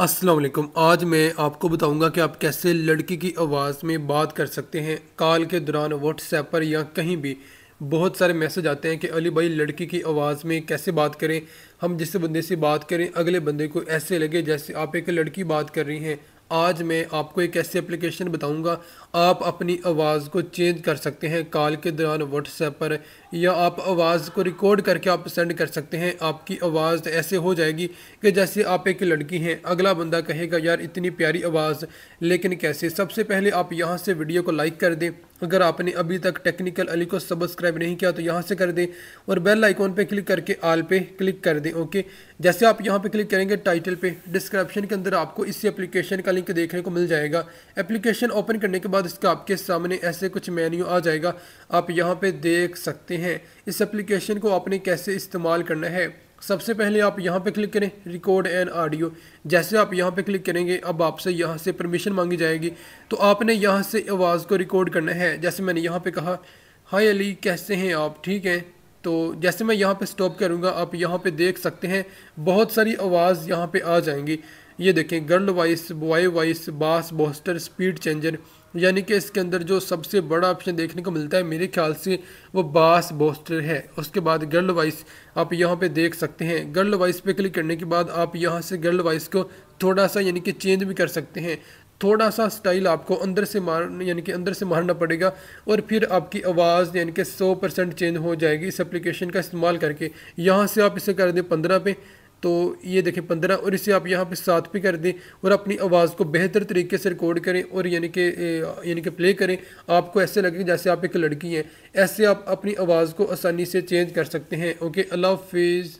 असलम आज मैं आपको बताऊंगा कि आप कैसे लड़की की आवाज़ में बात कर सकते हैं कॉल के दौरान व्हाट्सएप पर या कहीं भी बहुत सारे मैसेज आते हैं कि अली भाई लड़की की आवाज़ में कैसे बात करें हम जिस बंदे से बात करें अगले बंदे को ऐसे लगे जैसे आप एक लड़की बात कर रही हैं आज मैं आपको एक ऐसी एप्लीकेशन बताऊंगा आप अपनी आवाज़ को चेंज कर सकते हैं कॉल के दौरान व्हाट्सएप पर या आप आवाज़ को रिकॉर्ड करके आप सेंड कर सकते हैं आपकी आवाज़ ऐसे हो जाएगी कि जैसे आप एक लड़की हैं अगला बंदा कहेगा यार इतनी प्यारी आवाज़ लेकिन कैसे सबसे पहले आप यहाँ से वीडियो को लाइक कर दें अगर आपने अभी तक टेक्निकल अली को सब्सक्राइब नहीं किया तो यहाँ से कर दें और बेल आइकॉन पे क्लिक करके आल पे क्लिक कर दें ओके जैसे आप यहाँ पे क्लिक करेंगे टाइटल पे डिस्क्रिप्शन के अंदर आपको इसी एप्लीकेशन का लिंक देखने को मिल जाएगा एप्लीकेशन ओपन करने के बाद इसका आपके सामने ऐसे कुछ मेन्यू आ जाएगा आप यहाँ पर देख सकते हैं इस एप्लीकेशन को आपने कैसे इस्तेमाल करना है सबसे पहले आप यहाँ पे क्लिक करें रिकॉर्ड एन ऑडियो जैसे आप यहाँ पे क्लिक करेंगे अब आपसे यहाँ से परमिशन मांगी जाएगी तो आपने यहाँ से आवाज़ को रिकॉर्ड करना है जैसे मैंने यहाँ पे कहा हाय अली कैसे हैं आप ठीक हैं तो जैसे मैं यहाँ पे स्टॉप करूँगा आप यहाँ पे देख सकते हैं बहुत सारी आवाज़ यहाँ पर आ जाएंगी ये देखें गर्ल वाइस बॉय वाइस बास बॉस्टर स्पीड चेंजर यानी कि इसके अंदर जो सबसे बड़ा ऑप्शन देखने को मिलता है मेरे ख्याल से वो बास बोस्टर है उसके बाद गर्ल वाइस आप यहाँ पे देख सकते हैं गर्ल वाइस पे क्लिक करने के बाद आप यहाँ से गर्ल वाइस को थोड़ा सा यानी कि चेंज भी कर सकते हैं थोड़ा सा स्टाइल आपको अंदर से मार यानी कि अंदर से मारना पड़ेगा और फिर आपकी आवाज़ यानी कि 100 परसेंट चेंज हो जाएगी इस एप्लीकेशन का इस्तेमाल करके यहाँ से आप इसे कर दें पंद्रह पे तो ये देखें पंद्रह और इसे आप यहाँ पे सात पे कर दें और अपनी आवाज़ को बेहतर तरीके से रिकॉर्ड करें और यानी कि यानी कि प्ले करें आपको ऐसे लगे जैसे आप एक लड़की हैं ऐसे आप अपनी आवाज़ को आसानी से चेंज कर सकते हैं ओके अल्लाह हाफिज़